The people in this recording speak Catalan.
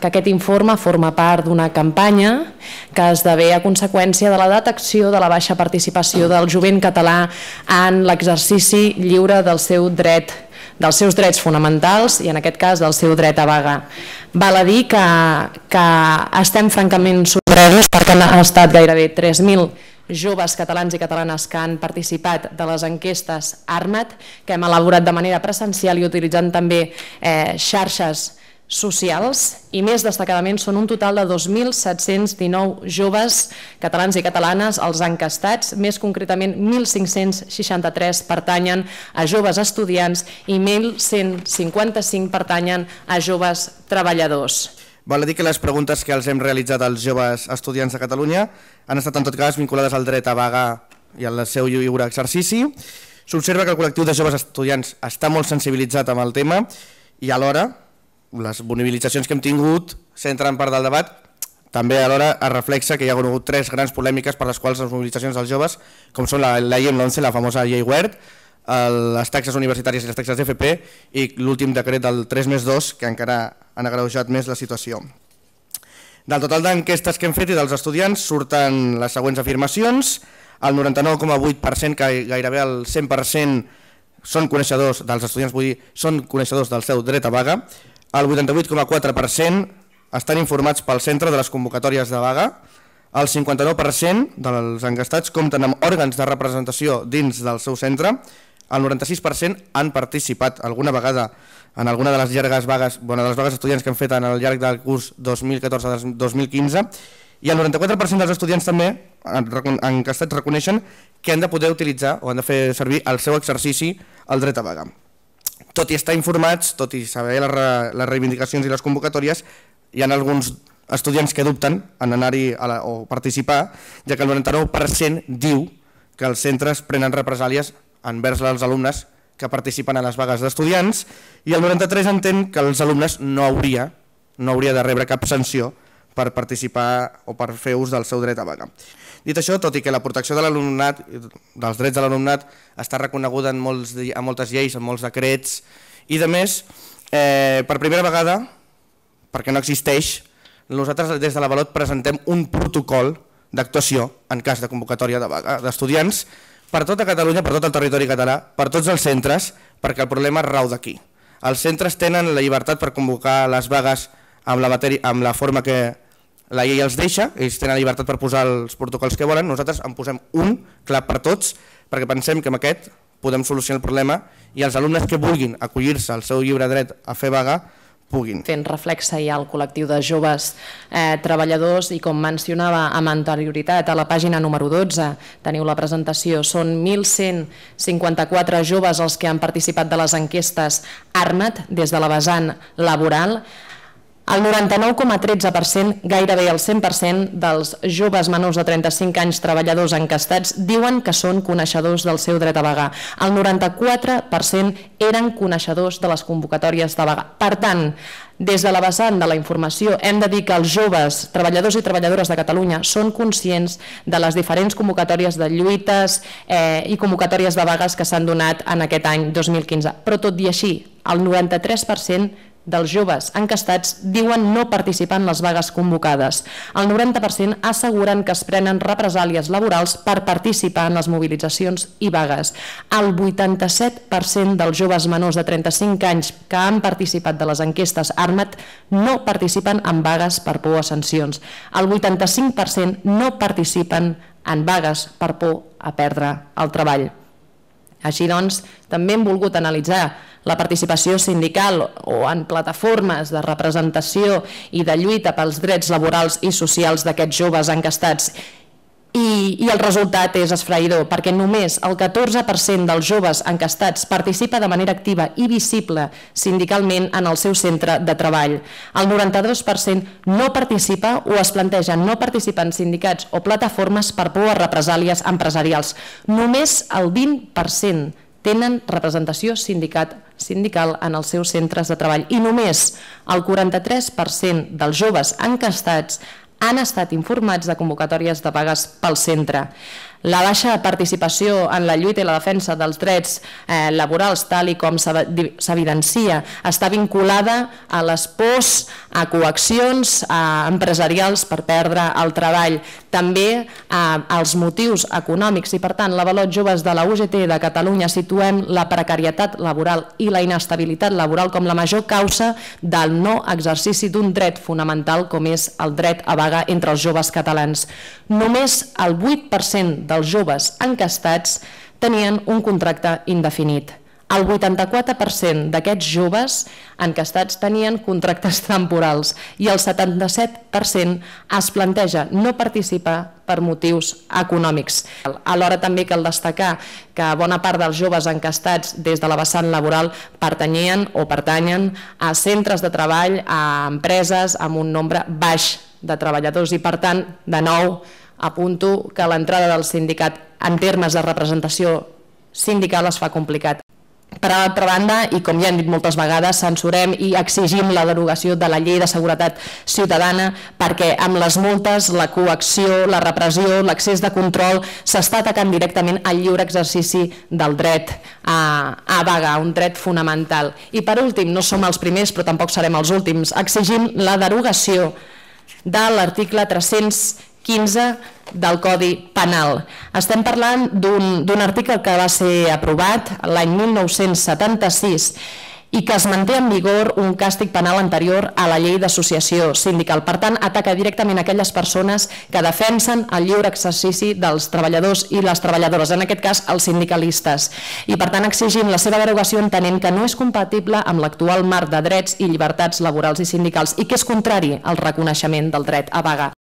que aquest informe forma part d'una campanya que esdevé a conseqüència de la detecció de la baixa participació del jovent català en l'exercici lliure del seu dret dels seus drets fonamentals i en aquest cas del seu dret a vaga. Val a dir que, que estem francament sorpresos perquè han estat gairebé 3.000 joves catalans i catalanes que han participat de les enquestes ARMAT, que hem elaborat de manera presencial i utilitzant també eh, xarxes socials i més destacadament són un total de 2.719 joves catalans i catalanes als encastats, més concretament 1.563 pertanyen a joves estudiants i 1.155 pertanyen a joves treballadors. Val a dir que les preguntes que els hem realitzat als joves estudiants de Catalunya han estat en tot cas vinculades al dret a vaga i al seu lliure exercici. S'observa que el col·lectiu de joves estudiants està molt sensibilitzat amb el tema i alhora les bonibilitzacions que hem tingut centren part del debat, també alhora es reflexa que hi ha hagut tres grans polèmiques per les quals les mobilitzacions dels joves, com són la, la IEM 11, la famosa llei Huert, les taxes universitàries i les taxes d'FP i l'últim decret del 3 més 2 que encara han agraujat més la situació. Del total d'enquestes que hem fet i dels estudiants surten les següents afirmacions, el 99,8% que gairebé el 100% són coneixedors dels estudiants, vull dir, són coneixedors del seu dret a vaga, el 88,4% estan informats pel centre de les convocatòries de vaga, el 59% dels engastats compten amb òrgans de representació dins del seu centre, el 96% han participat alguna vegada en alguna de les llargues vagues, bueno, de les vagues estudiants que han fet en el llarg del curs 2014-2015, i el 94% dels estudiants també engastats reconeixen que han de poder utilitzar o han de fer servir el seu exercici al dret a vaga tot i estar informats, tot i saber les, re, les reivindicacions i les convocatòries, hi ha alguns estudiants que dubten en anar-hi o participar, ja que el 99% diu que els centres prenen represàlies envers els alumnes que participen a les vagues d'estudiants i el 93 entén que els alumnes no hauria, no hauria de rebre cap sanció per participar o per fer ús del seu dret a vaga. Dit això, tot i que la protecció de l'alumnat, dels drets de l'alumnat, està reconeguda en, molts, en moltes lleis, en molts decrets i de més, eh, per primera vegada, perquè no existeix, nosaltres des de la Valot presentem un protocol d'actuació en cas de convocatòria de vaga d'estudiants per tota Catalunya, per tot el territori català, per tots els centres, perquè el problema rau d'aquí. Els centres tenen la llibertat per convocar les vagues amb la, matèria, amb la forma que la llei els deixa, ells tenen la llibertat per posar els protocols que volen, nosaltres en posem un, clar per tots, perquè pensem que amb aquest podem solucionar el problema i els alumnes que vulguin acollir-se al seu llibre dret a fer vaga puguin. Fent reflexa ja al col·lectiu de joves eh, treballadors i com mencionava amb anterioritat a la pàgina número 12 teniu la presentació, són 1.154 joves els que han participat de les enquestes Armat des de la vessant laboral. El 99,13%, gairebé el 100% dels joves menors de 35 anys treballadors encastats diuen que són coneixedors del seu dret a vagar. El 94% eren coneixedors de les convocatòries de vagar. Per tant, des de la vessant de la informació hem de dir que els joves treballadors i treballadores de Catalunya són conscients de les diferents convocatòries de lluites eh, i convocatòries de vagues que s'han donat en aquest any 2015. Però tot i així, el 93% dels joves encastats diuen no participar en les vagues convocades. El 90% asseguren que es prenen represàlies laborals per participar en les mobilitzacions i vagues. El 87% dels joves menors de 35 anys que han participat de les enquestes Armat no participen en vagues per por a sancions. El 85% no participen en vagues per por a perdre el treball. Així doncs, també hem volgut analitzar la participació sindical o en plataformes de representació i de lluita pels drets laborals i socials d'aquests joves encastats i, i el resultat és esfraïdor, perquè només el 14% dels joves encastats participa de manera activa i visible sindicalment en el seu centre de treball. El 92% no participa o es planteja no participar en sindicats o plataformes per por a represàlies empresarials. Només el 20% tenen representació sindicat sindical en els seus centres de treball i només el 43% dels joves encastats han estat informats de convocatòries de vagues pel centre. La baixa participació en la lluita i la defensa dels drets eh, laborals, tal i com s'evidencia, està vinculada a les pors, a coaccions empresarials per perdre el treball, també als motius econòmics i, per tant, l'Avalot Joves de la UGT de Catalunya situem la precarietat laboral i la inestabilitat laboral com la major causa del no exercici d'un dret fonamental com és el dret a vaga entre els joves catalans. Només el 8% de dels joves encastats tenien un contracte indefinit. El 84% d'aquests joves encastats tenien contractes temporals i el 77% es planteja no participar per motius econòmics. Alhora també cal destacar que bona part dels joves encastats des de la vessant laboral pertanyien o pertanyen a centres de treball, a empreses amb un nombre baix de treballadors i per tant, de nou, Apunto que l'entrada del sindicat en termes de representació sindical es fa complicat. Per altra banda, i com ja hem dit moltes vegades, censurem i exigim la derogació de la llei de seguretat ciutadana perquè amb les multes, la coacció, la repressió, l'accés de control s'està atacant directament al lliure exercici del dret a, a vaga, un dret fonamental. I per últim, no som els primers però tampoc serem els últims, exigim la derogació de l'article 300 15 del Codi Penal. Estem parlant d'un article que va ser aprovat l'any 1976 i que es manté en vigor un càstig penal anterior a la llei d'associació sindical. Per tant, ataca directament aquelles persones que defensen el lliure exercici dels treballadors i les treballadores, en aquest cas els sindicalistes. I per tant exigim la seva derogació entenent que no és compatible amb l'actual marc de drets i llibertats laborals i sindicals i que és contrari al reconeixement del dret a vaga.